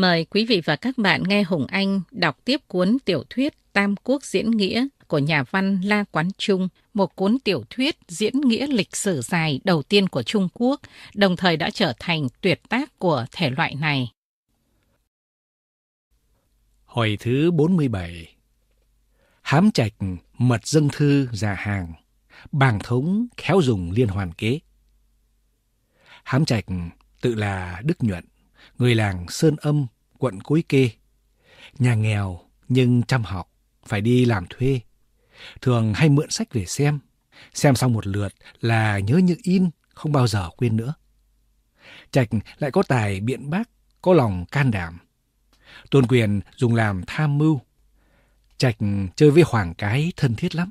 Mời quý vị và các bạn nghe Hùng Anh đọc tiếp cuốn tiểu thuyết Tam Quốc Diễn Nghĩa của nhà văn La Quán Trung, một cuốn tiểu thuyết diễn nghĩa lịch sử dài đầu tiên của Trung Quốc, đồng thời đã trở thành tuyệt tác của thể loại này. Hồi thứ 47 Hám trạch mật dân thư già hàng, bàng thống khéo dùng liên hoàn kế. Hám trạch tự là Đức Nhuận, người làng Sơn Âm, quận Cối Kê. Nhà nghèo nhưng chăm học, phải đi làm thuê. Thường hay mượn sách về xem. Xem xong một lượt là nhớ như in, không bao giờ quên nữa. Trạch lại có tài biện bác, có lòng can đảm. Tôn quyền dùng làm tham mưu. Trạch chơi với Hoàng Cái thân thiết lắm,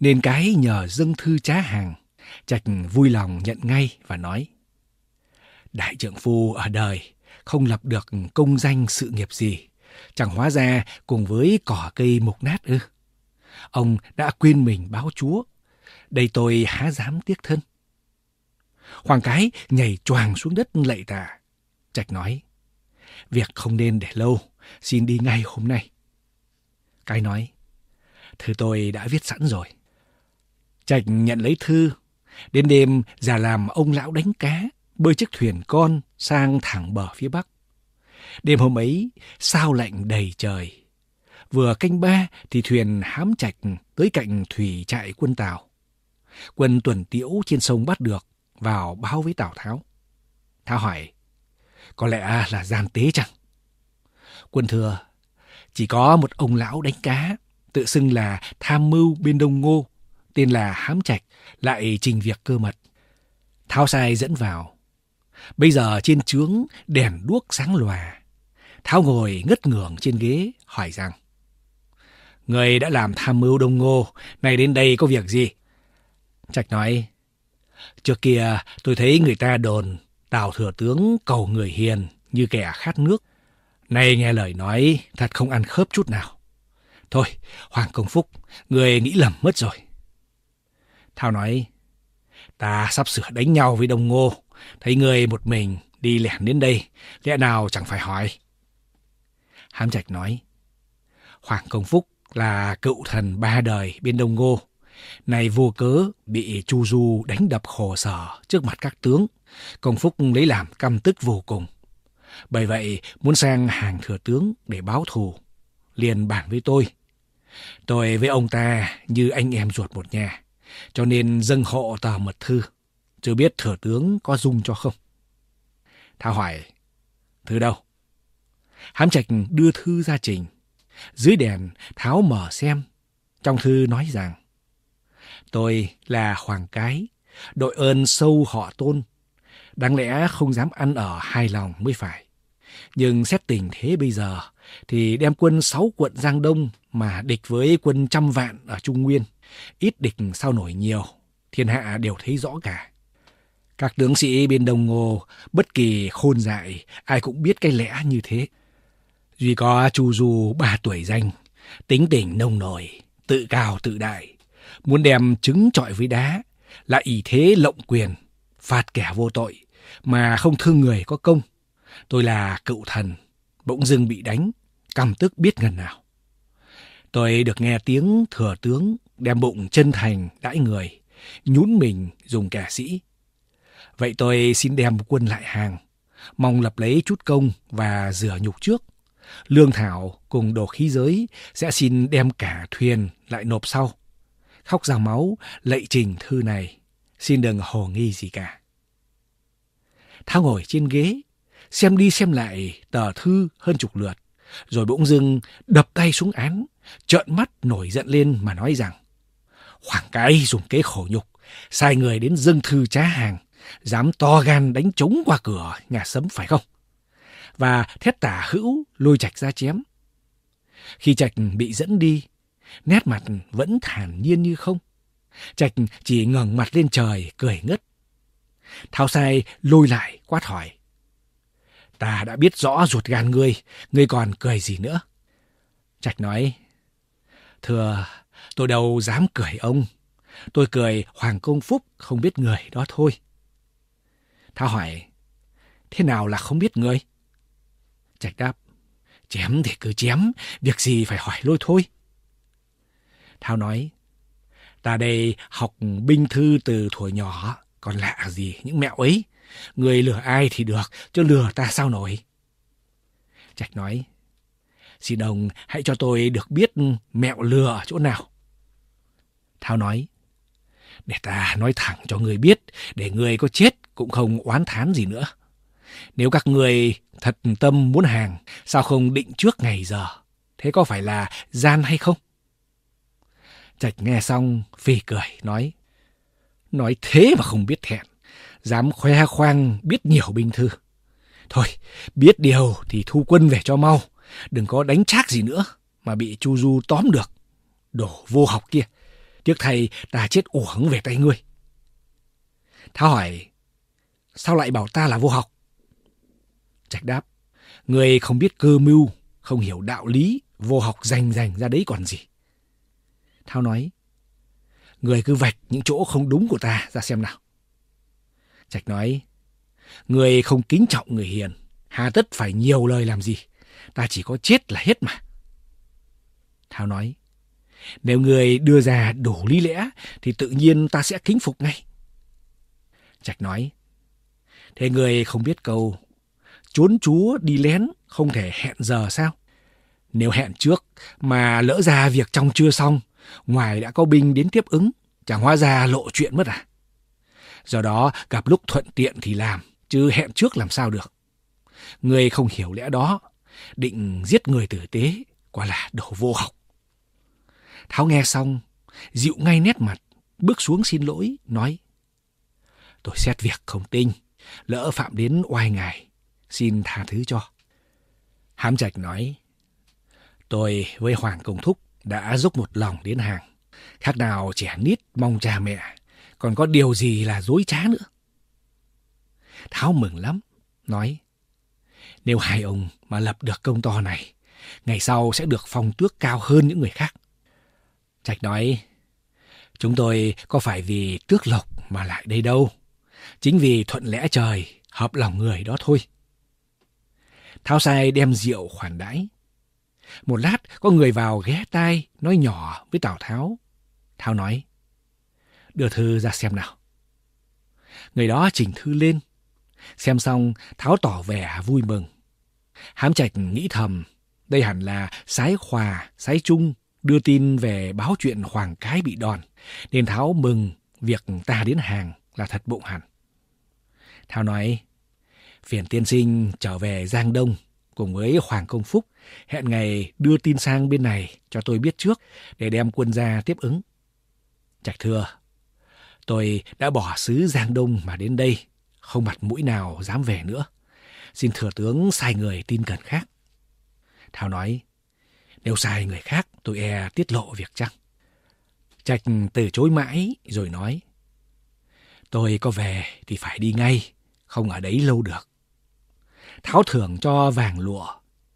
nên Cái nhờ dâng thư trá hàng. Trạch vui lòng nhận ngay và nói. Đại trưởng phu ở đời không lập được công danh sự nghiệp gì. Chẳng hóa ra cùng với cỏ cây mục nát ư. Ông đã quên mình báo chúa. Đây tôi há dám tiếc thân. Hoàng cái nhảy choàng xuống đất lạy tà. Trạch nói, việc không nên để lâu, xin đi ngay hôm nay. Cái nói, thư tôi đã viết sẵn rồi. Trạch nhận lấy thư, đến đêm già làm ông lão đánh cá, bơi chiếc thuyền con sang thẳng bờ phía bắc. Đêm hôm ấy, sao lạnh đầy trời. Vừa canh ba thì thuyền hám chạch tới cạnh thủy trại quân Tào. Quân tuần tiễu trên sông bắt được, vào báo với Tào Tháo. Tháo hỏi, có lẽ là gian tế chẳng? Quân thừa, chỉ có một ông lão đánh cá, tự xưng là tham mưu bên Đông Ngô, tên là Hám Trạch, lại trình việc cơ mật. Tháo sai dẫn vào, Bây giờ trên trướng đèn đuốc sáng lòa. thao ngồi ngất ngưởng trên ghế hỏi rằng Người đã làm tham mưu đông ngô, nay đến đây có việc gì? Trạch nói Trước kia tôi thấy người ta đồn Tào thừa tướng cầu người hiền như kẻ khát nước. Nay nghe lời nói thật không ăn khớp chút nào. Thôi, Hoàng Công Phúc, người nghĩ lầm mất rồi. Thao nói, ta sắp sửa đánh nhau với Đông Ngô, thấy người một mình đi lẻn đến đây, lẽ nào chẳng phải hỏi. Hám Trạch nói, Hoàng Công Phúc là cựu thần ba đời bên Đông Ngô, này vô cớ bị Chu Du đánh đập khổ sở trước mặt các tướng, Công Phúc lấy làm căm tức vô cùng. Bởi vậy muốn sang hàng thừa tướng để báo thù, liền bàn với tôi. Tôi với ông ta như anh em ruột một nhà, cho nên dâng hộ tờ mật thư chưa biết thừa tướng có dung cho không. Thà hỏi, thư đâu? Hám trạch đưa thư ra trình. Dưới đèn, Tháo mở xem. Trong thư nói rằng, Tôi là Hoàng Cái, đội ơn sâu họ tôn. Đáng lẽ không dám ăn ở hai lòng mới phải. Nhưng xét tình thế bây giờ, thì đem quân sáu quận Giang Đông mà địch với quân trăm vạn ở Trung Nguyên. Ít địch sao nổi nhiều, thiên hạ đều thấy rõ cả. Các tướng sĩ bên đồng ngô, bất kỳ khôn dại, ai cũng biết cái lẽ như thế. Duy có Chu Du ba tuổi danh, tính tình nông nổi, tự cao tự đại, muốn đem trứng trọi với đá, lại ý thế lộng quyền, phạt kẻ vô tội, mà không thương người có công. Tôi là cựu thần, bỗng dưng bị đánh, căm tức biết ngần nào. Tôi được nghe tiếng thừa tướng đem bụng chân thành đãi người, nhún mình dùng kẻ sĩ, Vậy tôi xin đem quân lại hàng, mong lập lấy chút công và rửa nhục trước. Lương Thảo cùng đồ khí giới sẽ xin đem cả thuyền lại nộp sau. Khóc ra máu, lạy trình thư này, xin đừng hồ nghi gì cả. Thao ngồi trên ghế, xem đi xem lại tờ thư hơn chục lượt, rồi bỗng dưng đập tay xuống án, trợn mắt nổi giận lên mà nói rằng, khoảng cái dùng kế khổ nhục, sai người đến dâng thư trá hàng, dám to gan đánh trống qua cửa nhà sấm phải không? Và thét tả hữu lôi trạch ra chém. Khi trạch bị dẫn đi, nét mặt vẫn thản nhiên như không. Trạch chỉ ngẩng mặt lên trời cười ngất. Thao sai lôi lại quát hỏi. Ta đã biết rõ ruột gan ngươi, ngươi còn cười gì nữa? Trạch nói, thưa, tôi đâu dám cười ông. Tôi cười Hoàng Công Phúc không biết người đó thôi. Thảo hỏi, thế nào là không biết người? Trạch đáp, chém thì cứ chém, việc gì phải hỏi lôi thôi. Thảo nói, ta đây học binh thư từ thuở nhỏ, còn lạ gì những mẹo ấy. Người lừa ai thì được, chứ lừa ta sao nổi. Trạch nói, xin ông hãy cho tôi được biết mẹo lừa ở chỗ nào. Thao nói, để ta nói thẳng cho người biết, để người có chết cũng không oán thán gì nữa. Nếu các người thật tâm muốn hàng, sao không định trước ngày giờ? Thế có phải là gian hay không? Trạch nghe xong, phì cười, nói. Nói thế mà không biết thẹn, dám khoe khoang biết nhiều binh thư. Thôi, biết điều thì thu quân về cho mau, đừng có đánh trác gì nữa mà bị Chu Du tóm được. đổ vô học kia, Tiếc thay ta chết uổng về tay ngươi. thao hỏi, sao lại bảo ta là vô học? Trạch đáp, người không biết cơ mưu, không hiểu đạo lý, vô học rành rành ra đấy còn gì. Thao nói, người cứ vạch những chỗ không đúng của ta ra xem nào. Trạch nói, người không kính trọng người hiền, hà tất phải nhiều lời làm gì, ta chỉ có chết là hết mà. Thao nói, nếu người đưa ra đủ lý lẽ thì tự nhiên ta sẽ kính phục ngay. Trạch nói, thế người không biết câu, trốn chúa đi lén không thể hẹn giờ sao? Nếu hẹn trước mà lỡ ra việc trong chưa xong, ngoài đã có binh đến tiếp ứng, chẳng hóa ra lộ chuyện mất à? Do đó gặp lúc thuận tiện thì làm, chứ hẹn trước làm sao được. Người không hiểu lẽ đó, định giết người tử tế quả là đổ vô học. Tháo nghe xong, dịu ngay nét mặt, bước xuống xin lỗi, nói. Tôi xét việc không tin, lỡ phạm đến oai ngài, xin tha thứ cho. Hám Trạch nói, tôi với Hoàng Công Thúc đã giúp một lòng đến hàng, khác nào trẻ nít mong cha mẹ, còn có điều gì là dối trá nữa. Tháo mừng lắm, nói, nếu hai ông mà lập được công to này, ngày sau sẽ được phong tước cao hơn những người khác. Trạch nói, chúng tôi có phải vì tước lộc mà lại đây đâu. Chính vì thuận lẽ trời, hợp lòng người đó thôi. Tháo sai đem rượu khoản đãi. Một lát có người vào ghé tai nói nhỏ với Tào Tháo. Tháo nói, đưa thư ra xem nào. Người đó chỉnh thư lên. Xem xong, Tháo tỏ vẻ vui mừng. Hám Trạch nghĩ thầm, đây hẳn là sái hòa, sái chung đưa tin về báo chuyện Hoàng Cái bị đòn, nên Tháo mừng việc ta đến hàng là thật bụng hẳn. Tháo nói, phiền tiên sinh trở về Giang Đông cùng với Hoàng Công Phúc, hẹn ngày đưa tin sang bên này cho tôi biết trước để đem quân ra tiếp ứng. Trạch thưa, tôi đã bỏ xứ Giang Đông mà đến đây, không mặt mũi nào dám về nữa. Xin thừa tướng sai người tin cần khác. Thảo nói, nếu sai người khác tôi e tiết lộ việc chăng. Trạch từ chối mãi rồi nói. Tôi có về thì phải đi ngay, không ở đấy lâu được. Tháo thưởng cho vàng lụa,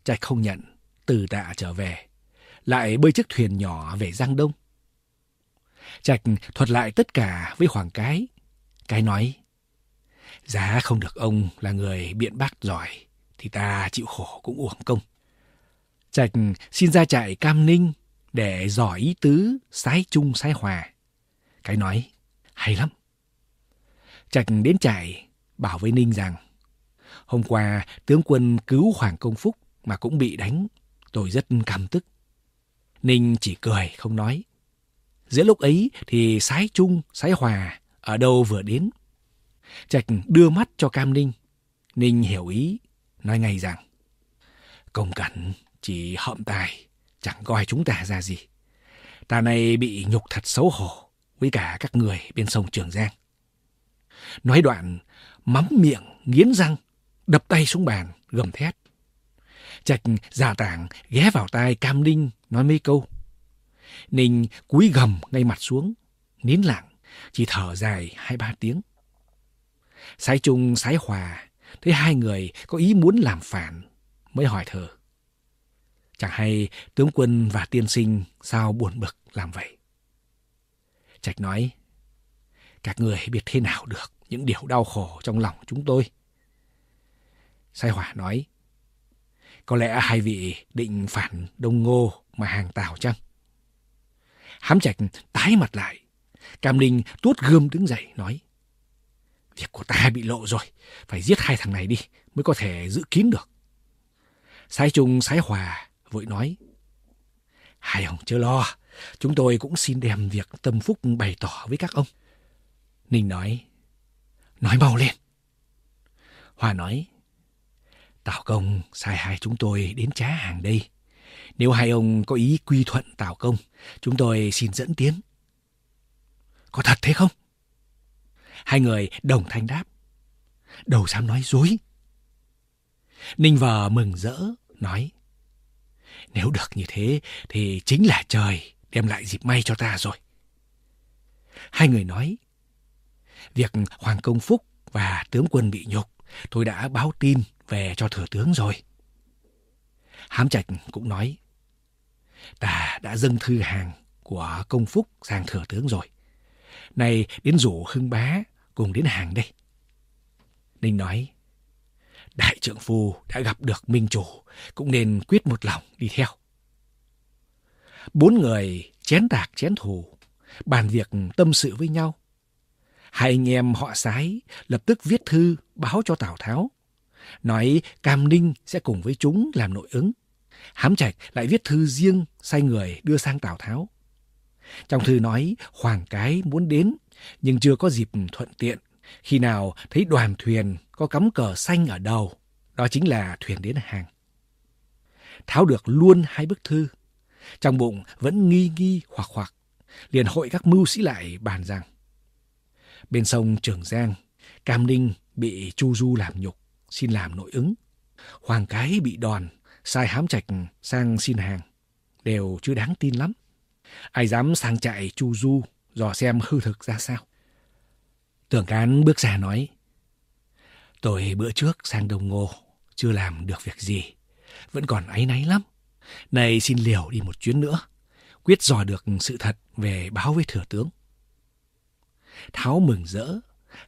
Trạch không nhận, từ tạ trở về. Lại bơi chiếc thuyền nhỏ về Giang Đông. Trạch thuật lại tất cả với Hoàng Cái. Cái nói, giá không được ông là người biện bác giỏi, thì ta chịu khổ cũng uổng công. Trạch xin ra trại Cam Ninh để dò ý tứ sái chung sái hòa. Cái nói hay lắm. Trạch đến trại bảo với Ninh rằng hôm qua tướng quân cứu Hoàng Công Phúc mà cũng bị đánh. Tôi rất cảm tức. Ninh chỉ cười không nói. Giữa lúc ấy thì sái chung sái hòa ở đâu vừa đến. Trạch đưa mắt cho Cam Ninh. Ninh hiểu ý, nói ngay rằng Công cảnh chỉ hậm tài, chẳng coi chúng ta ra gì. Ta này bị nhục thật xấu hổ với cả các người bên sông Trường Giang. Nói đoạn, mắm miệng, nghiến răng, đập tay xuống bàn, gầm thét. Trạch già tảng ghé vào tai Cam Ninh nói mấy câu. Ninh cúi gầm ngay mặt xuống, nín lặng, chỉ thở dài hai ba tiếng. Sái Trung, Sái Hòa thấy hai người có ý muốn làm phản mới hỏi thờ. Chẳng hay tướng quân và tiên sinh sao buồn bực làm vậy. Trạch nói, các người biết thế nào được những điều đau khổ trong lòng chúng tôi. Sai Hỏa nói, có lẽ hai vị định phản Đông Ngô mà hàng Tào chăng? Hám Trạch tái mặt lại, Cam Ninh tuốt gươm đứng dậy nói, việc của ta bị lộ rồi, phải giết hai thằng này đi mới có thể giữ kín được. Sái Trung, Sái Hòa vội nói. Hai ông chớ lo, chúng tôi cũng xin đem việc tâm phúc bày tỏ với các ông. Ninh nói, nói mau lên. Hoa nói, Tào Công sai hai chúng tôi đến trá hàng đây. Nếu hai ông có ý quy thuận Tào Công, chúng tôi xin dẫn tiến. Có thật thế không? Hai người đồng thanh đáp. Đầu dám nói dối. Ninh vờ mừng rỡ, nói. Nếu được như thế thì chính là trời đem lại dịp may cho ta rồi. Hai người nói, việc Hoàng Công Phúc và tướng quân bị nhục, tôi đã báo tin về cho thừa tướng rồi. Hám Trạch cũng nói, ta đã dâng thư hàng của Công Phúc sang thừa tướng rồi. Này đến rủ Hưng Bá cùng đến hàng đây. Ninh nói, đại trượng phu đã gặp được minh chủ, cũng nên quyết một lòng đi theo. Bốn người chén đạc chén thù, bàn việc tâm sự với nhau. Hai anh em họ sái lập tức viết thư báo cho Tào Tháo, nói Cam Ninh sẽ cùng với chúng làm nội ứng. Hám Trạch lại viết thư riêng sai người đưa sang Tào Tháo. Trong thư nói Hoàng Cái muốn đến nhưng chưa có dịp thuận tiện khi nào thấy đoàn thuyền có cắm cờ xanh ở đầu, đó chính là thuyền đến hàng. Tháo được luôn hai bức thư. Trong bụng vẫn nghi nghi hoặc hoặc, liền hội các mưu sĩ lại bàn rằng. Bên sông Trường Giang, Cam Ninh bị Chu Du làm nhục, xin làm nội ứng. Hoàng Cái bị đòn, sai hám trạch sang xin hàng. Đều chưa đáng tin lắm. Ai dám sang chạy Chu Du, dò xem hư thực ra sao. Tưởng cán bước ra nói. Tôi bữa trước sang đồng ngô, chưa làm được việc gì. Vẫn còn áy náy lắm. Này xin liều đi một chuyến nữa. Quyết dò được sự thật về báo với thừa tướng. Tháo mừng rỡ,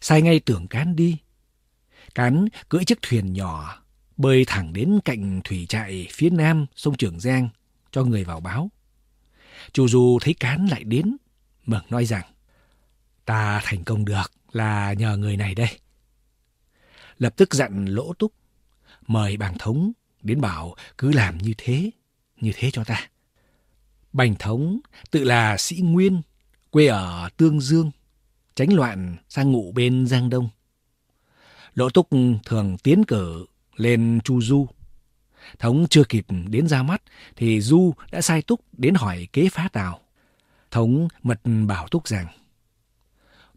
sai ngay tưởng cán đi. Cán cưỡi chiếc thuyền nhỏ, bơi thẳng đến cạnh thủy trại phía nam sông Trường Giang cho người vào báo. Chu Du thấy cán lại đến, mừng nói rằng, ta thành công được, là nhờ người này đây. Lập tức dặn lỗ túc, mời bàng thống đến bảo cứ làm như thế, như thế cho ta. Bành thống tự là sĩ Nguyên, quê ở Tương Dương, tránh loạn sang ngụ bên Giang Đông. Lỗ Túc thường tiến cử lên Chu Du. Thống chưa kịp đến ra mắt thì Du đã sai Túc đến hỏi kế phá Tào. Thống mật bảo Túc rằng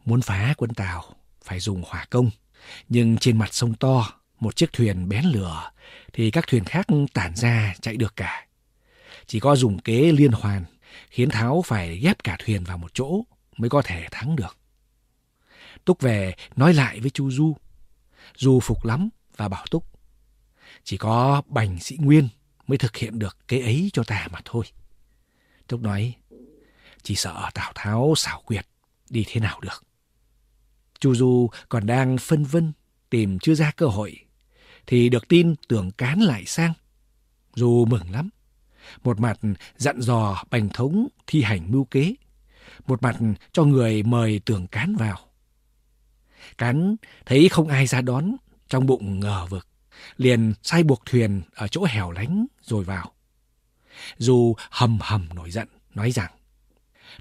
Muốn phá quân Tào, phải dùng hỏa công. Nhưng trên mặt sông to, một chiếc thuyền bén lửa, thì các thuyền khác tản ra chạy được cả. Chỉ có dùng kế liên hoàn, khiến Tháo phải ghép cả thuyền vào một chỗ mới có thể thắng được. Túc về nói lại với Chu Du. Du phục lắm và bảo Túc. Chỉ có Bành Sĩ Nguyên mới thực hiện được kế ấy cho ta mà thôi. Túc nói, chỉ sợ Tào Tháo xảo quyệt, đi thế nào được. Chu Du còn đang phân vân, tìm chưa ra cơ hội, thì được tin tưởng cán lại sang. Du mừng lắm. Một mặt dặn dò bành thống thi hành mưu kế, một mặt cho người mời tưởng cán vào. Cán thấy không ai ra đón, trong bụng ngờ vực, liền sai buộc thuyền ở chỗ hẻo lánh rồi vào. Du hầm hầm nổi giận, nói rằng,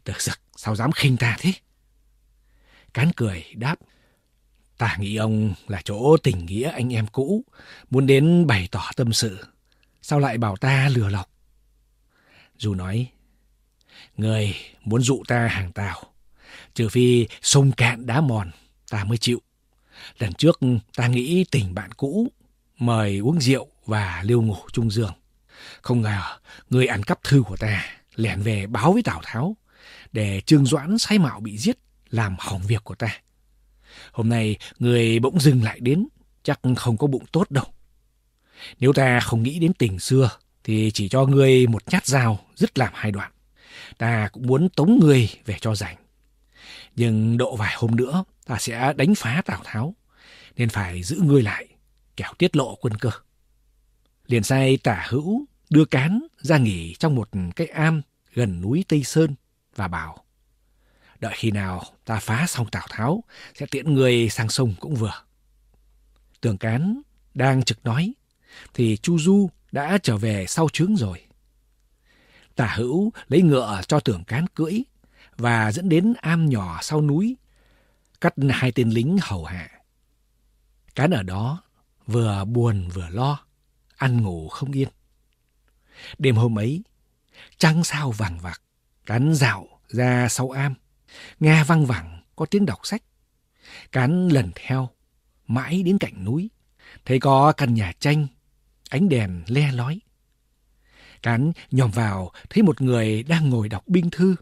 Được giật sao dám khinh ta thế? cán cười đáp. Ta nghĩ ông là chỗ tình nghĩa anh em cũ, muốn đến bày tỏ tâm sự. Sao lại bảo ta lừa lọc? Dù nói, người muốn dụ ta hàng tàu, trừ phi sông cạn đá mòn, ta mới chịu. Lần trước ta nghĩ tình bạn cũ, mời uống rượu và liêu ngủ chung giường. Không ngờ, người ăn cắp thư của ta lẻn về báo với Tào Tháo, để Trương Doãn sai mạo bị giết làm hỏng việc của ta. Hôm nay người bỗng dừng lại đến, chắc không có bụng tốt đâu. Nếu ta không nghĩ đến tình xưa, thì chỉ cho ngươi một nhát dao dứt làm hai đoạn. Ta cũng muốn tống ngươi về cho rảnh. Nhưng độ vài hôm nữa, ta sẽ đánh phá Tào Tháo, nên phải giữ ngươi lại, kẻo tiết lộ quân cơ. Liền sai tả hữu đưa cán ra nghỉ trong một cái am gần núi Tây Sơn và bảo Đợi khi nào ta phá xong Tào Tháo, sẽ tiễn người sang sông cũng vừa. Tường Cán đang trực nói, thì Chu Du đã trở về sau trướng rồi. Tả hữu lấy ngựa cho Tường Cán cưỡi và dẫn đến am nhỏ sau núi, cắt hai tên lính hầu hạ. Cán ở đó vừa buồn vừa lo, ăn ngủ không yên. Đêm hôm ấy, trăng sao vàng vạc, cán dạo ra sau am, Nghe văng vẳng có tiếng đọc sách. Cán lần theo, mãi đến cạnh núi, thấy có căn nhà tranh, ánh đèn le lói. Cán nhòm vào thấy một người đang ngồi đọc binh thư.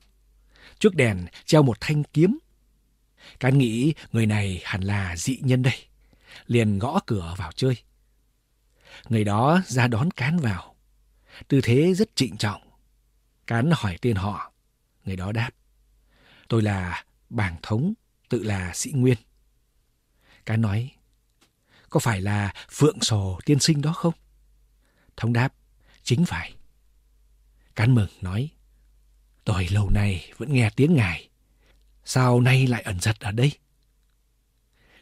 Trước đèn treo một thanh kiếm. Cán nghĩ người này hẳn là dị nhân đây. Liền gõ cửa vào chơi. Người đó ra đón Cán vào. Tư thế rất trịnh trọng. Cán hỏi tên họ. Người đó đáp. Tôi là bảng thống, tự là sĩ nguyên. Cái nói, có phải là phượng sổ tiên sinh đó không? Thống đáp, chính phải. Cán mừng nói, tôi lâu nay vẫn nghe tiếng ngài. Sao nay lại ẩn giật ở đây?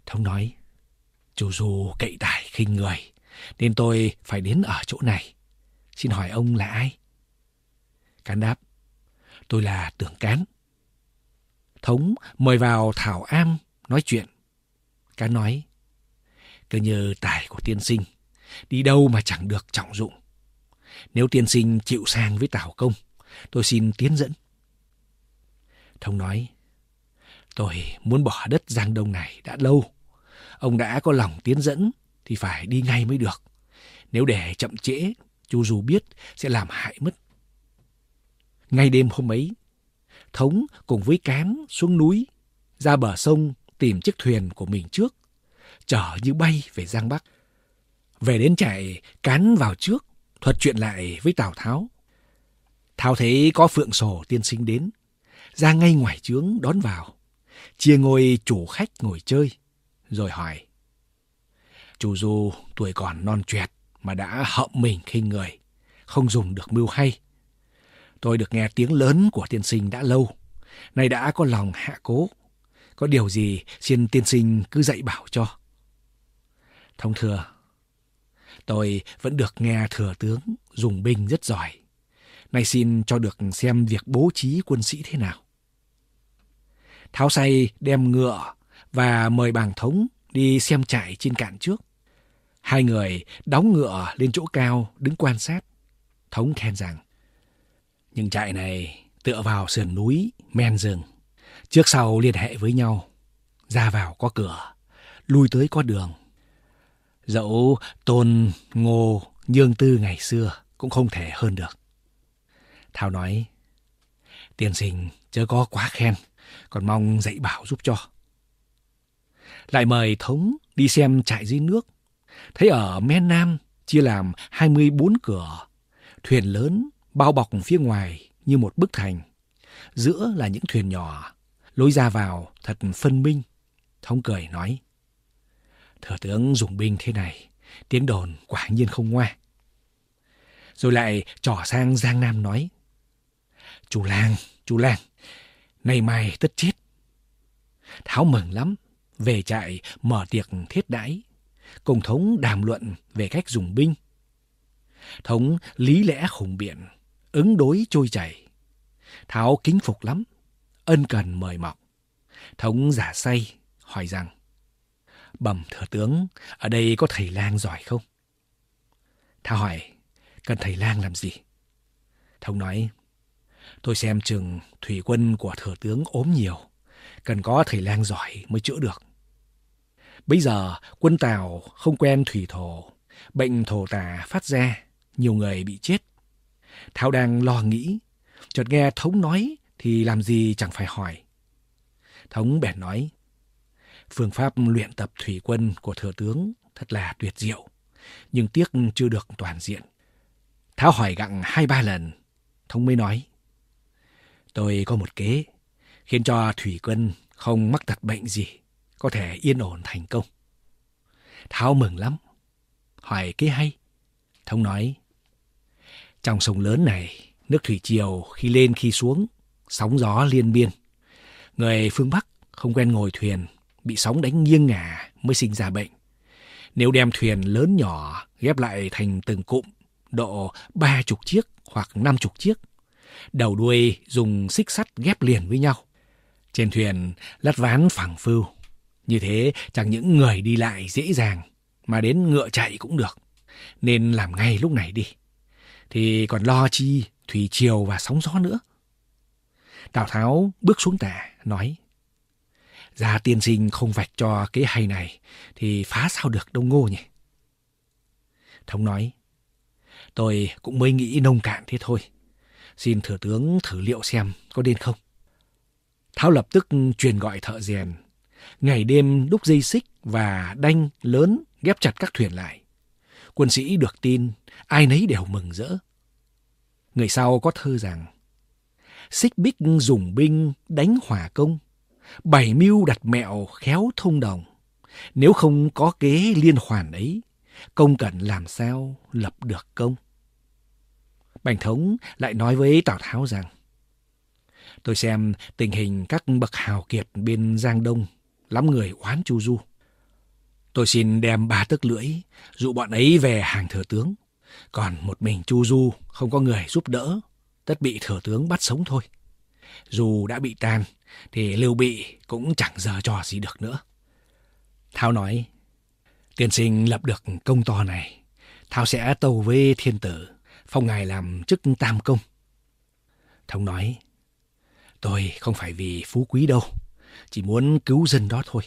Thống nói, chú dù cậy tài khinh người, nên tôi phải đến ở chỗ này. Xin hỏi ông là ai? Cán đáp, tôi là tưởng cán, thống mời vào Thảo Am nói chuyện. Cá nói, cứ nhờ tài của tiên sinh, đi đâu mà chẳng được trọng dụng. Nếu tiên sinh chịu sang với Tào Công, tôi xin tiến dẫn. Thông nói, tôi muốn bỏ đất Giang Đông này đã lâu. Ông đã có lòng tiến dẫn thì phải đi ngay mới được. Nếu để chậm trễ, chú dù biết sẽ làm hại mất. Ngay đêm hôm ấy, thống cùng với cám xuống núi, ra bờ sông tìm chiếc thuyền của mình trước, chở như bay về Giang Bắc. Về đến chạy cán vào trước, thuật chuyện lại với Tào Tháo. tháo thấy có phượng sổ tiên sinh đến, ra ngay ngoài trướng đón vào, chia ngôi chủ khách ngồi chơi, rồi hỏi. chủ Du tuổi còn non trẹt mà đã hậm mình khinh người, không dùng được mưu hay. Tôi được nghe tiếng lớn của tiên sinh đã lâu, nay đã có lòng hạ cố. Có điều gì xin tiên sinh cứ dạy bảo cho. Thông thừa, tôi vẫn được nghe thừa tướng dùng binh rất giỏi. Nay xin cho được xem việc bố trí quân sĩ thế nào. Tháo say đem ngựa và mời bàng thống đi xem trại trên cạn trước. Hai người đóng ngựa lên chỗ cao đứng quan sát. Thống khen rằng nhưng trại này tựa vào sườn núi, men rừng. Trước sau liên hệ với nhau. Ra vào có cửa, lui tới có đường. Dẫu tôn, ngô, dương tư ngày xưa cũng không thể hơn được. Thao nói, tiền sinh chớ có quá khen, còn mong dạy bảo giúp cho. Lại mời thống đi xem trại dưới nước. Thấy ở men nam chia làm 24 cửa, thuyền lớn bao bọc phía ngoài như một bức thành. Giữa là những thuyền nhỏ, lối ra vào thật phân minh. Thống cười nói, Thừa tướng dùng binh thế này, tiếng đồn quả nhiên không ngoa. Rồi lại trỏ sang Giang Nam nói, Chú Lang, chú Lang, nay mai tất chết. Tháo mừng lắm, về trại mở tiệc thiết đãi, cùng thống đàm luận về cách dùng binh. Thống lý lẽ khủng biện ứng đối trôi chảy. thảo kính phục lắm, ân cần mời mọc. Thống giả say, hỏi rằng, bẩm thừa tướng, ở đây có thầy lang giỏi không? Tháo hỏi, cần thầy lang làm gì? Thống nói, tôi xem chừng thủy quân của thừa tướng ốm nhiều, cần có thầy lang giỏi mới chữa được. Bây giờ quân tàu không quen thủy thổ, bệnh thổ tà phát ra, nhiều người bị chết. Thao đang lo nghĩ, chợt nghe Thống nói thì làm gì chẳng phải hỏi. Thống bèn nói, phương pháp luyện tập thủy quân của thừa tướng thật là tuyệt diệu, nhưng tiếc chưa được toàn diện. Tháo hỏi gặng hai ba lần, Thống mới nói, tôi có một kế, khiến cho thủy quân không mắc tật bệnh gì, có thể yên ổn thành công. Tháo mừng lắm, hỏi kế hay. Thống nói, trong sông lớn này, nước thủy triều khi lên khi xuống, sóng gió liên biên. Người phương Bắc không quen ngồi thuyền, bị sóng đánh nghiêng ngả mới sinh ra bệnh. Nếu đem thuyền lớn nhỏ ghép lại thành từng cụm, độ ba chục chiếc hoặc năm chục chiếc, đầu đuôi dùng xích sắt ghép liền với nhau. Trên thuyền lát ván phẳng phưu, như thế chẳng những người đi lại dễ dàng, mà đến ngựa chạy cũng được. Nên làm ngay lúc này đi thì còn lo chi thủy triều và sóng gió nữa. Tào Tháo bước xuống tả, nói, Gia tiên sinh không vạch cho kế hay này thì phá sao được đông ngô nhỉ? Thống nói, tôi cũng mới nghĩ nông cạn thế thôi. Xin thừa tướng thử liệu xem có nên không. Tháo lập tức truyền gọi thợ rèn. Ngày đêm đúc dây xích và đanh lớn ghép chặt các thuyền lại. Quân sĩ được tin ai nấy đều mừng rỡ. Người sau có thơ rằng, Xích bích dùng binh đánh hỏa công, bảy mưu đặt mẹo khéo thông đồng. Nếu không có kế liên hoàn ấy, công cần làm sao lập được công. Bành thống lại nói với Tào Tháo rằng, Tôi xem tình hình các bậc hào kiệt bên Giang Đông, lắm người oán Chu Du. Tôi xin đem ba tức lưỡi, dụ bọn ấy về hàng thừa tướng, còn một mình Chu Du không có người giúp đỡ, tất bị thừa tướng bắt sống thôi. Dù đã bị tan, thì Lưu Bị cũng chẳng giờ trò gì được nữa. Thao nói, tiên sinh lập được công to này, Thao sẽ tâu với thiên tử, phong ngài làm chức tam công. thông nói, tôi không phải vì phú quý đâu, chỉ muốn cứu dân đó thôi.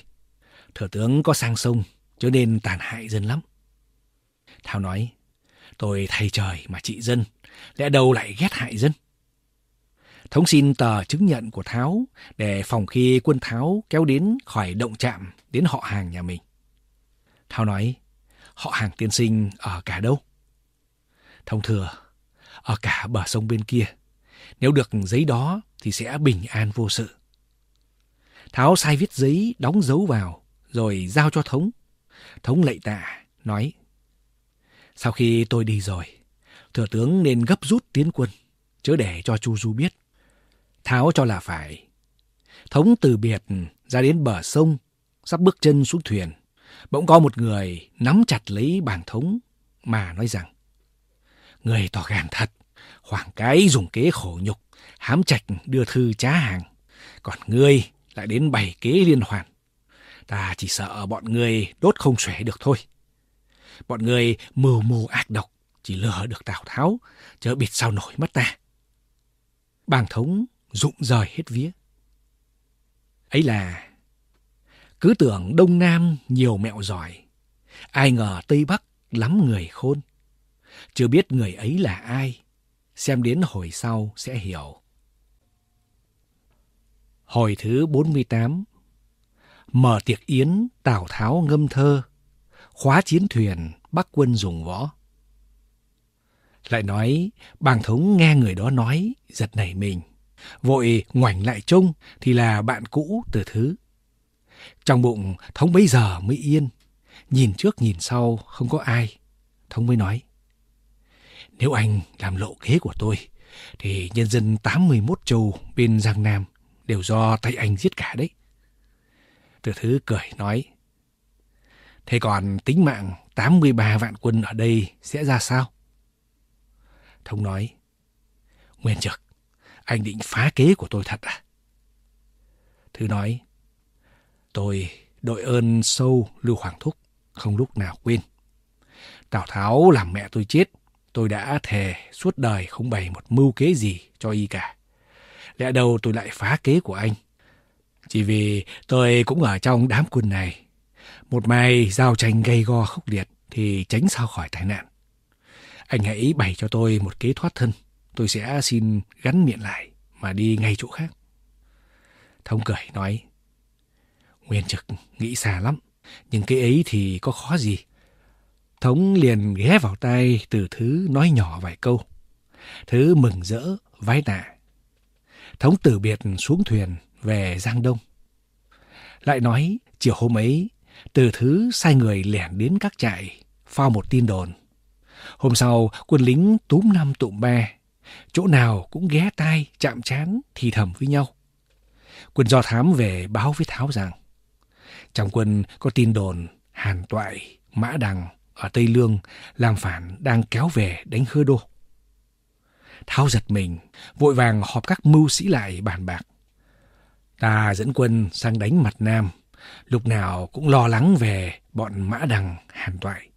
Thừa tướng có sang sông, cho nên tàn hại dân lắm. Thao nói, Tôi thay trời mà trị dân, lẽ đâu lại ghét hại dân. Thống xin tờ chứng nhận của Tháo để phòng khi quân Tháo kéo đến khỏi động chạm đến họ hàng nhà mình. Tháo nói, họ hàng tiên sinh ở cả đâu? Thông thừa, ở cả bờ sông bên kia. Nếu được giấy đó thì sẽ bình an vô sự. Tháo sai viết giấy đóng dấu vào rồi giao cho Thống. Thống lạy tạ, nói sau khi tôi đi rồi, thừa tướng nên gấp rút tiến quân, chớ để cho Chu Du biết. Tháo cho là phải. Thống từ biệt ra đến bờ sông, sắp bước chân xuống thuyền. Bỗng có một người nắm chặt lấy bàn thống mà nói rằng Người tỏ gàn thật, khoảng cái dùng kế khổ nhục, hám trạch đưa thư trá hàng. Còn ngươi lại đến bày kế liên hoàn. Ta chỉ sợ bọn ngươi đốt không xuể được thôi bọn người mưu mô ác độc, chỉ lừa được Tào Tháo, chớ biết sao nổi mất ta. Bàng thống rụng rời hết vía. Ấy là, cứ tưởng Đông Nam nhiều mẹo giỏi, ai ngờ Tây Bắc lắm người khôn. Chưa biết người ấy là ai, xem đến hồi sau sẽ hiểu. Hồi thứ 48 Mở tiệc yến Tào Tháo ngâm thơ khóa chiến thuyền bắc quân dùng võ. Lại nói, bàng thống nghe người đó nói, giật nảy mình. Vội ngoảnh lại trông thì là bạn cũ từ thứ. Trong bụng thống bấy giờ mới yên. Nhìn trước nhìn sau không có ai. Thống mới nói. Nếu anh làm lộ kế của tôi thì nhân dân tám 81 châu bên Giang Nam đều do tay anh giết cả đấy. Từ thứ cười nói. Thế còn tính mạng 83 vạn quân ở đây sẽ ra sao? Thông nói, Nguyên Trực, anh định phá kế của tôi thật à? Thứ nói, tôi đội ơn sâu Lưu Hoàng Thúc, không lúc nào quên. Tào Tháo làm mẹ tôi chết, tôi đã thề suốt đời không bày một mưu kế gì cho y cả. Lẽ đâu tôi lại phá kế của anh? Chỉ vì tôi cũng ở trong đám quân này một mày giao tranh gây go khốc liệt thì tránh sao khỏi tai nạn. Anh hãy bày cho tôi một kế thoát thân. Tôi sẽ xin gắn miệng lại mà đi ngay chỗ khác. Thông cười nói, Nguyên trực nghĩ xa lắm, nhưng cái ấy thì có khó gì. Thống liền ghé vào tay từ thứ nói nhỏ vài câu. Thứ mừng rỡ, vái tạ. Thống từ biệt xuống thuyền về Giang Đông. Lại nói chiều hôm ấy từ thứ sai người lẻn đến các trại, phao một tin đồn. Hôm sau, quân lính túm năm tụm ba, chỗ nào cũng ghé tai, chạm chán, thì thầm với nhau. Quân do thám về báo với Tháo rằng, trong quân có tin đồn Hàn Toại, Mã Đằng ở Tây Lương làm phản đang kéo về đánh Hơ Đô. Tháo giật mình, vội vàng họp các mưu sĩ lại bàn bạc. Ta dẫn quân sang đánh mặt Nam, lúc nào cũng lo lắng về bọn mã đằng hàn toại.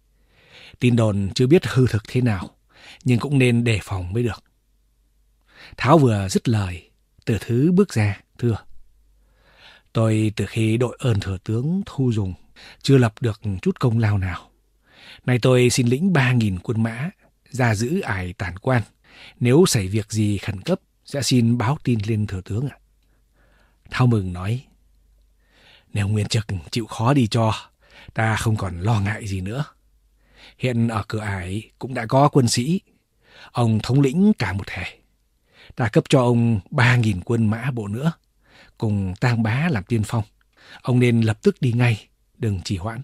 Tin đồn chưa biết hư thực thế nào, nhưng cũng nên đề phòng mới được. Tháo vừa dứt lời, từ thứ bước ra, thưa. Tôi từ khi đội ơn thừa tướng thu dùng, chưa lập được chút công lao nào. Nay tôi xin lĩnh ba nghìn quân mã, ra giữ ải tản quan. Nếu xảy việc gì khẩn cấp, sẽ xin báo tin lên thừa tướng ạ. Thao mừng nói, nếu Nguyên Trực chịu khó đi cho, ta không còn lo ngại gì nữa. Hiện ở cửa ải cũng đã có quân sĩ. Ông thống lĩnh cả một thể. Ta cấp cho ông ba nghìn quân mã bộ nữa, cùng tang bá làm tiên phong. Ông nên lập tức đi ngay, đừng trì hoãn.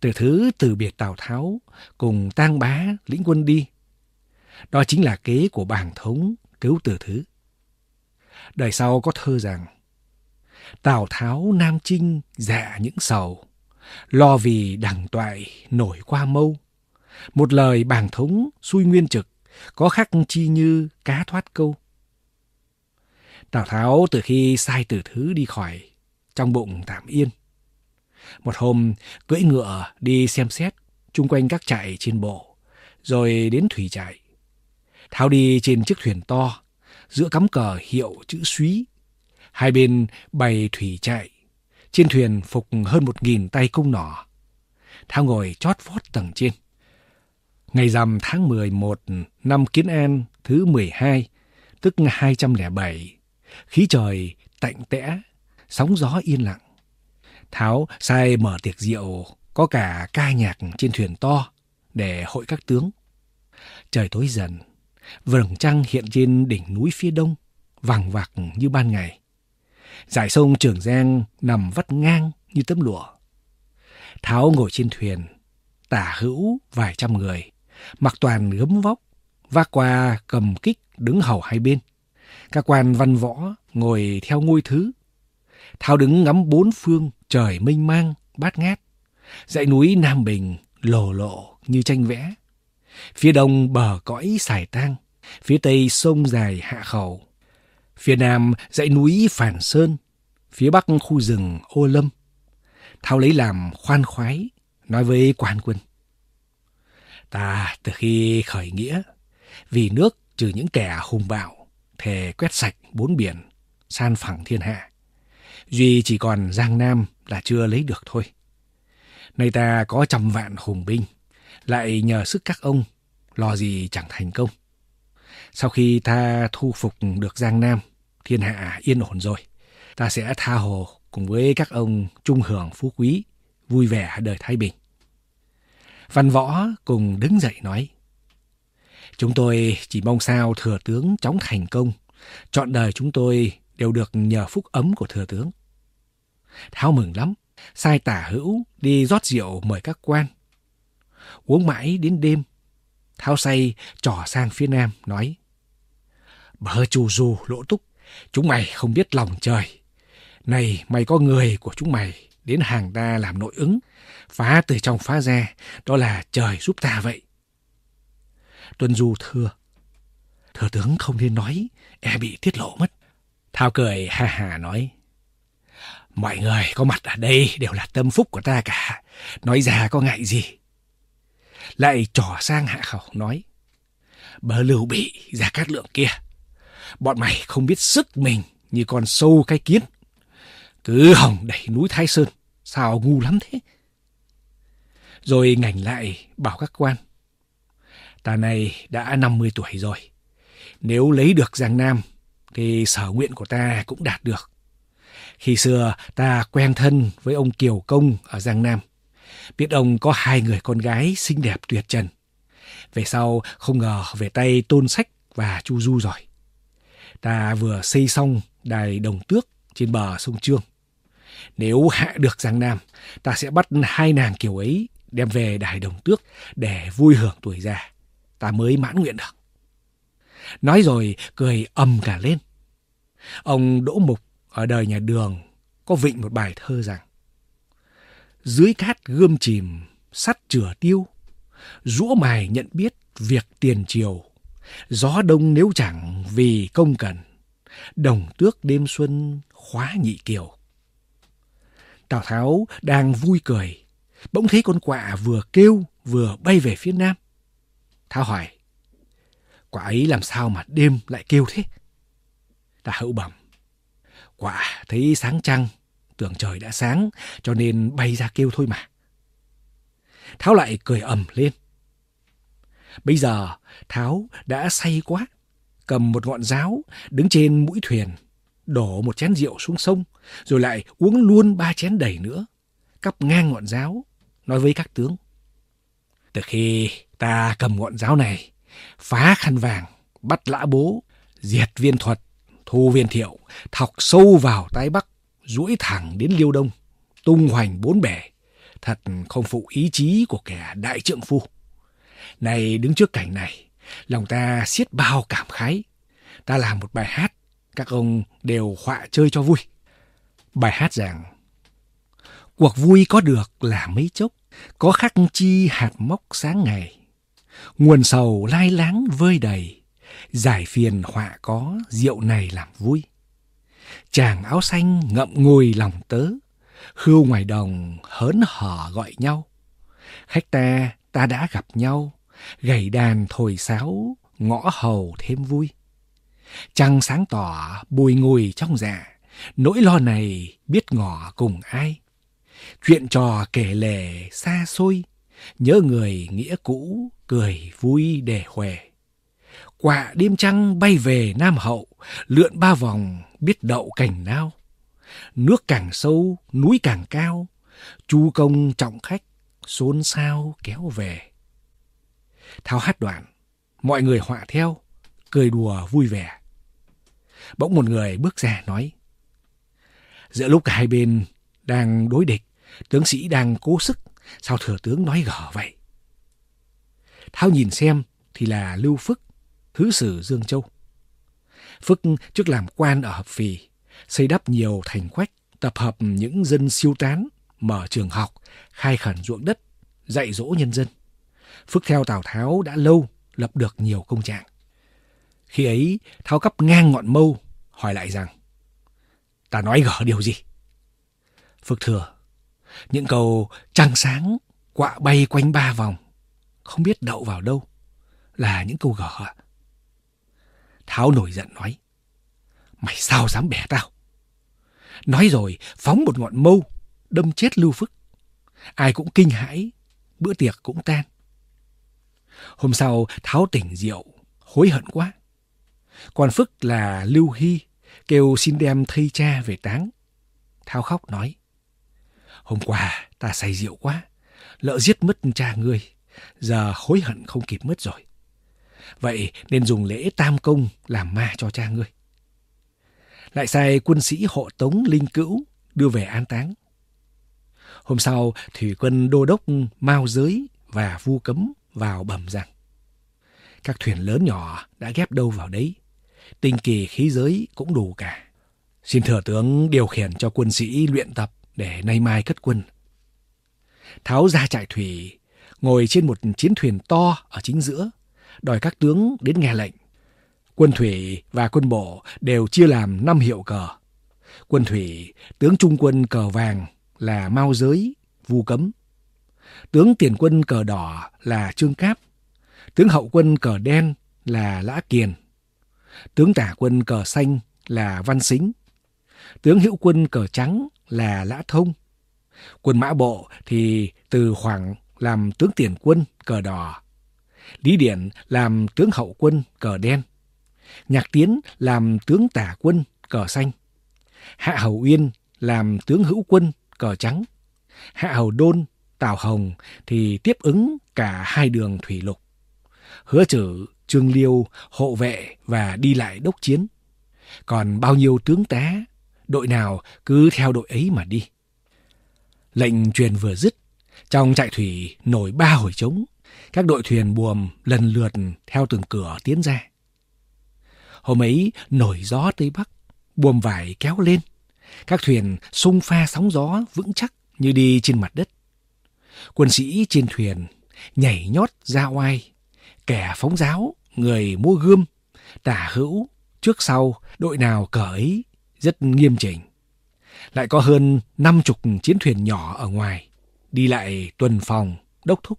Từ thứ từ biệt Tào Tháo, cùng tang bá lĩnh quân đi. Đó chính là kế của bàng thống cứu từ thứ. Đời sau có thơ rằng, Tào Tháo Nam Trinh dạ những sầu, lo vì đằng toại nổi qua mâu. Một lời bàng thống xui nguyên trực, có khắc chi như cá thoát câu. Tào Tháo từ khi sai tử thứ đi khỏi, trong bụng tạm yên. Một hôm, cưỡi ngựa đi xem xét chung quanh các trại trên bộ, rồi đến thủy trại. Tháo đi trên chiếc thuyền to, giữa cắm cờ hiệu chữ suý Hai bên bày thủy chạy, trên thuyền phục hơn một nghìn tay cung nỏ. Thao ngồi chót vót tầng trên. Ngày rằm tháng mười một năm Kiến An thứ mười hai tức hai trăm lẻ bảy khí trời tạnh tẽ, sóng gió yên lặng. Tháo sai mở tiệc rượu, có cả ca nhạc trên thuyền to để hội các tướng. Trời tối dần, vầng trăng hiện trên đỉnh núi phía đông, vàng vạc như ban ngày. Dải sông Trường Giang nằm vắt ngang như tấm lụa. Tháo ngồi trên thuyền, tả hữu vài trăm người, mặc toàn gấm vóc, vác qua cầm kích đứng hầu hai bên. Các quan văn võ ngồi theo ngôi thứ. Tháo đứng ngắm bốn phương trời mênh mang, bát ngát. Dãy núi Nam Bình lồ lộ như tranh vẽ. Phía đông bờ cõi Sài Tang, phía tây sông dài Hạ Khẩu, phía nam dãy núi Phản Sơn, phía bắc khu rừng Ô Lâm. Thao lấy làm khoan khoái, nói với quan quân. Ta từ khi khởi nghĩa, vì nước trừ những kẻ hùng bạo, thề quét sạch bốn biển, san phẳng thiên hạ. Duy chỉ còn Giang Nam là chưa lấy được thôi. Nay ta có trăm vạn hùng binh, lại nhờ sức các ông, lo gì chẳng thành công. Sau khi ta thu phục được Giang Nam, thiên hạ yên ổn rồi, ta sẽ tha hồ cùng với các ông trung hưởng phú quý, vui vẻ đời thái bình. Văn võ cùng đứng dậy nói, Chúng tôi chỉ mong sao thừa tướng chóng thành công, chọn đời chúng tôi đều được nhờ phúc ấm của thừa tướng. Tháo mừng lắm, sai tả hữu đi rót rượu mời các quan. Uống mãi đến đêm, Tháo say trỏ sang phía nam nói, bờ chù dù lỗ túc, chúng mày không biết lòng trời. Này, mày có người của chúng mày đến hàng ta làm nội ứng, phá từ trong phá ra, đó là trời giúp ta vậy. Tuân Du thưa, thừa tướng không nên nói, e bị tiết lộ mất. Thao cười ha hà nói, mọi người có mặt ở đây đều là tâm phúc của ta cả, nói ra có ngại gì. Lại trỏ sang hạ khẩu nói, bờ lưu bị ra cát lượng kia, Bọn mày không biết sức mình như con sâu cái kiến. Cứ hỏng đẩy núi Thái Sơn, sao ngu lắm thế? Rồi ngảnh lại bảo các quan. Ta này đã 50 tuổi rồi. Nếu lấy được Giang Nam, thì sở nguyện của ta cũng đạt được. Khi xưa ta quen thân với ông Kiều Công ở Giang Nam. Biết ông có hai người con gái xinh đẹp tuyệt trần. Về sau không ngờ về tay tôn sách và chu du rồi ta vừa xây xong đài đồng tước trên bờ sông Trương. Nếu hạ được Giang Nam, ta sẽ bắt hai nàng kiểu ấy đem về đài đồng tước để vui hưởng tuổi già. Ta mới mãn nguyện được. Nói rồi cười ầm cả lên. Ông Đỗ Mục ở đời nhà đường có vịnh một bài thơ rằng Dưới cát gươm chìm, sắt chửa tiêu, rũa mài nhận biết việc tiền triều Gió đông nếu chẳng vì công cần, đồng tước đêm xuân khóa nhị kiều. Tào Tháo đang vui cười, bỗng thấy con quạ vừa kêu vừa bay về phía nam. Tháo hỏi, quả ấy làm sao mà đêm lại kêu thế? Tả hữu bẩm, quả thấy sáng trăng, tưởng trời đã sáng, cho nên bay ra kêu thôi mà. Tháo lại cười ầm lên. Bây giờ Tháo đã say quá, cầm một ngọn giáo đứng trên mũi thuyền, đổ một chén rượu xuống sông, rồi lại uống luôn ba chén đầy nữa, cắp ngang ngọn giáo, nói với các tướng. Từ khi ta cầm ngọn giáo này, phá khăn vàng, bắt lã bố, diệt viên thuật, thu viên thiệu, thọc sâu vào tái bắc, duỗi thẳng đến liêu đông, tung hoành bốn bể, thật không phụ ý chí của kẻ đại trượng phu. Này đứng trước cảnh này, lòng ta xiết bao cảm khái. Ta làm một bài hát, các ông đều họa chơi cho vui. Bài hát rằng, cuộc vui có được là mấy chốc, có khắc chi hạt mốc sáng ngày. Nguồn sầu lai láng vơi đầy, giải phiền họa có, rượu này làm vui. Chàng áo xanh ngậm ngùi lòng tớ, hưu ngoài đồng hớn hở gọi nhau. Khách ta, ta đã gặp nhau, gầy đàn thổi sáo, ngõ hầu thêm vui. Trăng sáng tỏ, bùi ngùi trong dạ, nỗi lo này biết ngỏ cùng ai. Chuyện trò kể lể xa xôi, nhớ người nghĩa cũ, cười vui để khỏe. quạ đêm trăng bay về Nam Hậu, lượn ba vòng, biết đậu cảnh nao, Nước càng sâu, núi càng cao, chu công trọng khách, xôn xao kéo về thao hát đoàn, mọi người họa theo, cười đùa vui vẻ. Bỗng một người bước ra nói. Giữa lúc cả hai bên đang đối địch, tướng sĩ đang cố sức, sao thừa tướng nói gở vậy? thao nhìn xem thì là Lưu Phức, thứ sử Dương Châu. Phức trước làm quan ở Hợp Phì, xây đắp nhiều thành quách, tập hợp những dân siêu tán, mở trường học, khai khẩn ruộng đất, dạy dỗ nhân dân. Phước theo Tào Tháo đã lâu lập được nhiều công trạng. Khi ấy, Tháo cắp ngang ngọn mâu, hỏi lại rằng, ta nói gở điều gì? Phước thừa, những cầu trăng sáng, quạ bay quanh ba vòng, không biết đậu vào đâu, là những câu gở ạ. Tháo nổi giận nói, mày sao dám bẻ tao? Nói rồi, phóng một ngọn mâu, đâm chết Lưu Phức. Ai cũng kinh hãi, bữa tiệc cũng tan. Hôm sau Tháo tỉnh rượu, hối hận quá. quan Phức là Lưu Hy, kêu xin đem thây cha về táng. Tháo khóc nói, hôm qua ta say rượu quá, lỡ giết mất cha ngươi, giờ hối hận không kịp mất rồi. Vậy nên dùng lễ tam công làm ma cho cha ngươi. Lại sai quân sĩ hộ tống Linh Cữu đưa về an táng. Hôm sau, thủy quân đô đốc Mao Giới và Vu Cấm vào bầm rằng các thuyền lớn nhỏ đã ghép đâu vào đấy. Tinh kỳ khí giới cũng đủ cả. Xin thừa tướng điều khiển cho quân sĩ luyện tập để nay mai cất quân. Tháo ra trại thủy, ngồi trên một chiến thuyền to ở chính giữa, đòi các tướng đến nghe lệnh. Quân thủy và quân bộ đều chia làm năm hiệu cờ. Quân thủy, tướng trung quân cờ vàng là Mao Giới, Vu Cấm. Tướng tiền quân cờ đỏ là Trương Cáp, tướng hậu quân cờ đen là Lã Kiền, tướng tả quân cờ xanh là Văn Xính, tướng hữu quân cờ trắng là Lã Thông. Quân mã bộ thì từ khoảng làm tướng tiền quân cờ đỏ, Lý Điển làm tướng hậu quân cờ đen, Nhạc Tiến làm tướng tả quân cờ xanh, Hạ Hầu Uyên làm tướng hữu quân cờ trắng, Hạ Hầu Đôn Tào Hồng thì tiếp ứng cả hai đường thủy lục. Hứa chữ Trương Liêu hộ vệ và đi lại đốc chiến. Còn bao nhiêu tướng tá, đội nào cứ theo đội ấy mà đi. Lệnh truyền vừa dứt, trong trại thủy nổi ba hồi trống, các đội thuyền buồm lần lượt theo từng cửa tiến ra. Hôm ấy nổi gió tây bắc, buồm vải kéo lên, các thuyền sung pha sóng gió vững chắc như đi trên mặt đất. Quân sĩ trên thuyền nhảy nhót ra oai, kẻ phóng giáo, người mua gươm, tả hữu, trước sau, đội nào cởi rất nghiêm chỉnh. Lại có hơn năm chục chiến thuyền nhỏ ở ngoài, đi lại tuần phòng, đốc thúc.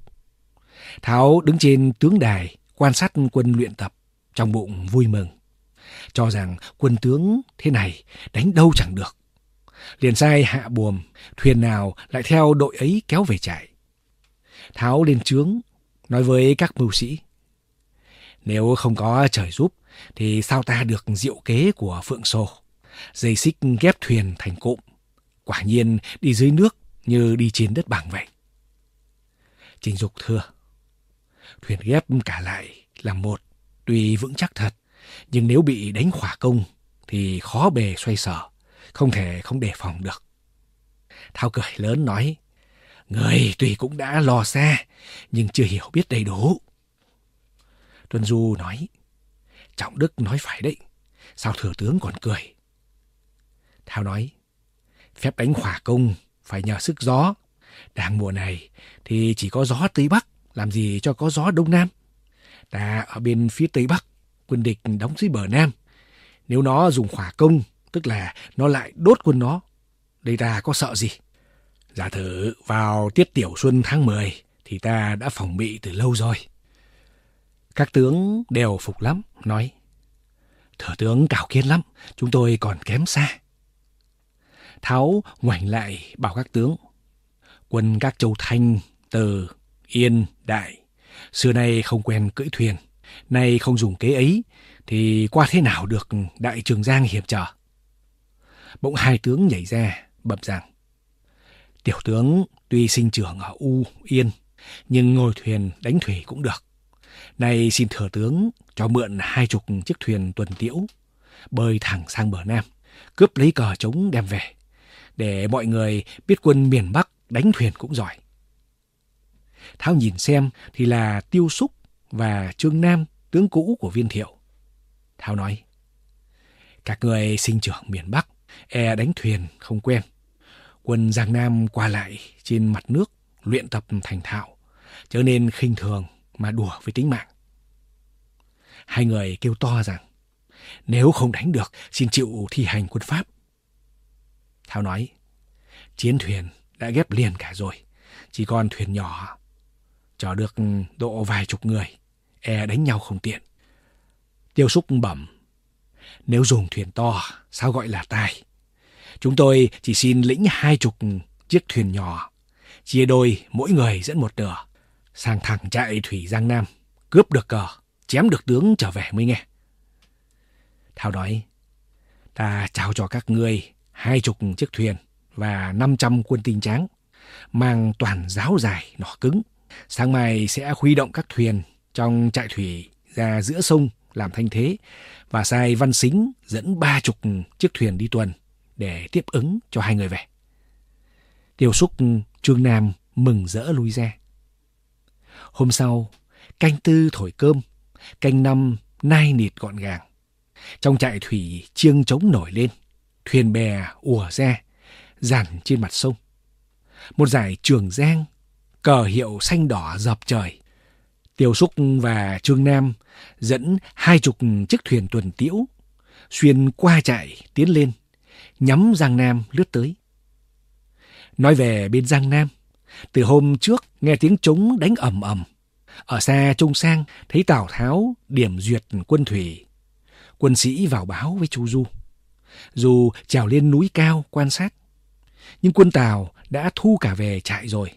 Tháo đứng trên tướng đài, quan sát quân luyện tập, trong bụng vui mừng. Cho rằng quân tướng thế này đánh đâu chẳng được. Liền sai hạ buồm, thuyền nào lại theo đội ấy kéo về chạy tháo lên trướng, nói với các mưu sĩ. Nếu không có trời giúp, thì sao ta được diệu kế của Phượng Sô? Dây xích ghép thuyền thành cụm, quả nhiên đi dưới nước như đi trên đất bằng vậy. Trình Dục thưa, thuyền ghép cả lại là một, tuy vững chắc thật, nhưng nếu bị đánh khỏa công thì khó bề xoay sở, không thể không đề phòng được. Thao cười lớn nói, Người tuy cũng đã lò xa, nhưng chưa hiểu biết đầy đủ. Tuân Du nói, Trọng Đức nói phải đấy, sao thừa tướng còn cười? Thao nói, phép đánh hỏa công phải nhờ sức gió. Đang mùa này thì chỉ có gió Tây Bắc, làm gì cho có gió Đông Nam. Ta ở bên phía Tây Bắc, quân địch đóng dưới bờ Nam. Nếu nó dùng hỏa công, tức là nó lại đốt quân nó. Đây ta có sợ gì? Giả thử vào tiết tiểu xuân tháng 10 thì ta đã phòng bị từ lâu rồi. Các tướng đều phục lắm, nói. Thừa tướng cảo kiến lắm, chúng tôi còn kém xa. Tháo ngoảnh lại bảo các tướng. Quân các châu Thanh, Từ, Yên, Đại, xưa nay không quen cưỡi thuyền, nay không dùng kế ấy, thì qua thế nào được đại trường Giang hiểm trở. Bỗng hai tướng nhảy ra, bập rằng. Tiểu tướng tuy sinh trưởng ở U Yên, nhưng ngồi thuyền đánh thủy cũng được. Nay xin thừa tướng cho mượn hai chục chiếc thuyền tuần tiễu, bơi thẳng sang bờ Nam, cướp lấy cờ trống đem về, để mọi người biết quân miền Bắc đánh thuyền cũng giỏi. Tháo nhìn xem thì là Tiêu Súc và Trương Nam, tướng cũ của viên thiệu. Tháo nói, các người sinh trưởng miền Bắc, e đánh thuyền không quen quân Giang Nam qua lại trên mặt nước luyện tập thành thạo, trở nên khinh thường mà đùa với tính mạng. Hai người kêu to rằng, nếu không đánh được, xin chịu thi hành quân Pháp. Thao nói, chiến thuyền đã ghép liền cả rồi, chỉ còn thuyền nhỏ, cho được độ vài chục người, e đánh nhau không tiện. Tiêu xúc bẩm, nếu dùng thuyền to, sao gọi là tài Chúng tôi chỉ xin lĩnh hai chục chiếc thuyền nhỏ, chia đôi mỗi người dẫn một nửa, sang thẳng chạy thủy Giang Nam, cướp được cờ, chém được tướng trở về mới nghe. Thao nói, ta trao cho các ngươi hai chục chiếc thuyền và năm trăm quân tinh tráng, mang toàn giáo dài nỏ cứng. Sáng mai sẽ huy động các thuyền trong trại thủy ra giữa sông làm thanh thế và sai văn xính dẫn ba chục chiếc thuyền đi tuần để tiếp ứng cho hai người về. Tiêu xúc ừ, Trương Nam mừng rỡ lui ra. Hôm sau, canh tư thổi cơm, canh năm nai nịt gọn gàng. Trong trại thủy chiêng trống nổi lên, thuyền bè ùa ra, dàn trên mặt sông. Một dải trường giang, cờ hiệu xanh đỏ dập trời. Tiêu Súc và Trương Nam dẫn hai chục chiếc thuyền tuần tiễu, xuyên qua trại tiến lên, nhắm Giang Nam lướt tới. Nói về bên Giang Nam, từ hôm trước nghe tiếng trống đánh ầm ầm. Ở xa trông sang thấy Tào Tháo điểm duyệt quân thủy. Quân sĩ vào báo với chu Du. Dù trèo lên núi cao quan sát, nhưng quân Tào đã thu cả về trại rồi.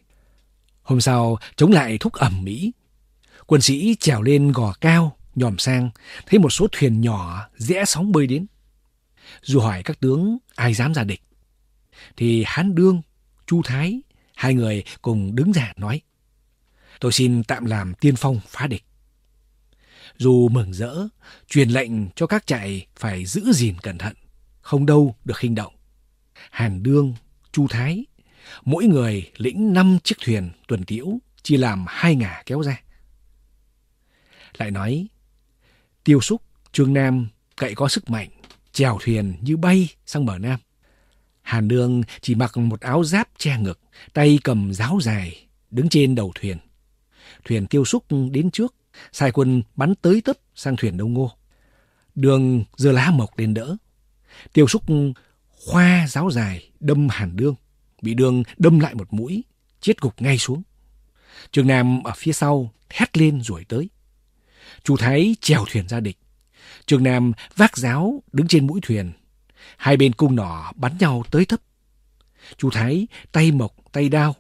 Hôm sau chống lại thúc ẩm mỹ. Quân sĩ trèo lên gò cao, nhòm sang, thấy một số thuyền nhỏ rẽ sóng bơi đến. Dù hỏi các tướng ai dám ra địch, thì Hán Đương, Chu Thái, hai người cùng đứng ra nói. Tôi xin tạm làm tiên phong phá địch. Dù mừng rỡ, truyền lệnh cho các chạy phải giữ gìn cẩn thận, không đâu được khinh động. Hàn Đương, Chu Thái, mỗi người lĩnh năm chiếc thuyền tuần tiễu, chia làm hai ngả kéo ra. Lại nói, tiêu xúc, trương nam cậy có sức mạnh, chèo thuyền như bay sang bờ Nam. Hàn Đương chỉ mặc một áo giáp che ngực, tay cầm giáo dài, đứng trên đầu thuyền. Thuyền tiêu xúc đến trước, sai quân bắn tới tấp sang thuyền đông ngô. Đường dưa lá mộc lên đỡ. Tiêu xúc khoa giáo dài đâm Hàn Đương, bị Đương đâm lại một mũi, chết gục ngay xuống. Trường Nam ở phía sau hét lên rồi tới. Chu Thái chèo thuyền ra địch, Trường Nam vác giáo đứng trên mũi thuyền. Hai bên cung nỏ bắn nhau tới thấp. Chú Thái tay mộc, tay đao.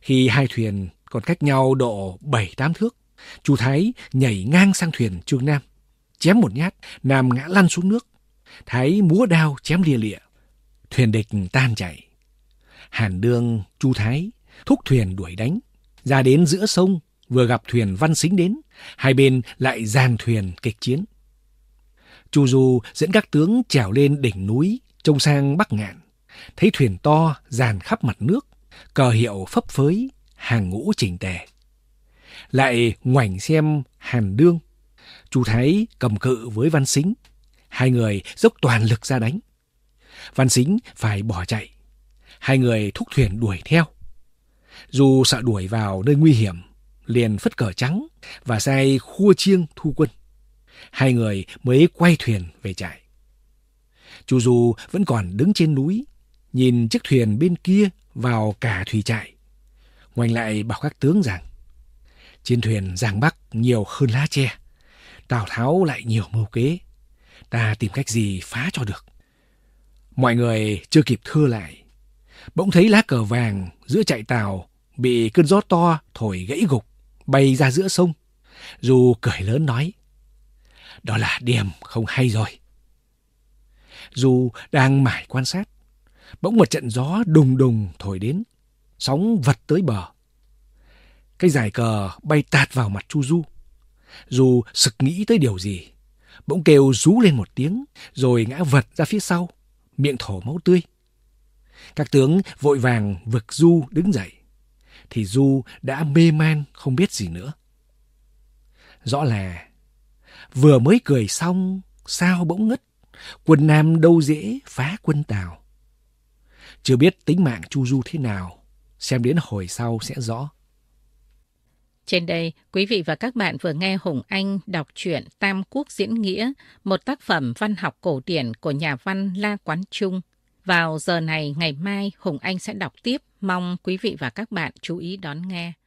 Khi hai thuyền còn cách nhau độ bảy tám thước, chú Thái nhảy ngang sang thuyền Trương Nam. Chém một nhát, Nam ngã lăn xuống nước. Thái múa đao chém lìa lịa. Thuyền địch tan chảy. Hàn Đương, Chu Thái thúc thuyền đuổi đánh. Ra đến giữa sông, vừa gặp thuyền Văn Xính đến, hai bên lại giang thuyền kịch chiến. Chu Du dẫn các tướng trèo lên đỉnh núi, trông sang Bắc Ngạn. Thấy thuyền to, dàn khắp mặt nước, cờ hiệu phấp phới, hàng ngũ chỉnh tề. Lại ngoảnh xem Hàn Đương. Chu Thái cầm cự với Văn Sính. Hai người dốc toàn lực ra đánh. Văn Sính phải bỏ chạy. Hai người thúc thuyền đuổi theo. Dù sợ đuổi vào nơi nguy hiểm, liền phất cờ trắng và sai khua chiêng thu quân. Hai người mới quay thuyền về trại. Chu Du vẫn còn đứng trên núi, nhìn chiếc thuyền bên kia vào cả thủy trại. Ngoảnh lại bảo các tướng rằng, trên thuyền Giang Bắc nhiều hơn lá tre. Tào Tháo lại nhiều mưu kế. Ta tìm cách gì phá cho được. Mọi người chưa kịp thưa lại. Bỗng thấy lá cờ vàng giữa chạy tàu bị cơn gió to thổi gãy gục, bay ra giữa sông. Dù cười lớn nói, đó là điểm không hay rồi. Dù đang mải quan sát, bỗng một trận gió đùng đùng thổi đến, sóng vật tới bờ. Cái dài cờ bay tạt vào mặt Chu Du. Dù sực nghĩ tới điều gì, bỗng kêu rú lên một tiếng, rồi ngã vật ra phía sau, miệng thổ máu tươi. Các tướng vội vàng vực Du đứng dậy, thì Du đã mê man không biết gì nữa. Rõ là Vừa mới cười xong, sao bỗng ngất, quân Nam đâu dễ phá quân Tào. Chưa biết tính mạng Chu Du thế nào, xem đến hồi sau sẽ rõ. Trên đây, quý vị và các bạn vừa nghe Hùng Anh đọc truyện Tam Quốc Diễn Nghĩa, một tác phẩm văn học cổ điển của nhà văn La Quán Trung. Vào giờ này ngày mai, Hùng Anh sẽ đọc tiếp, mong quý vị và các bạn chú ý đón nghe.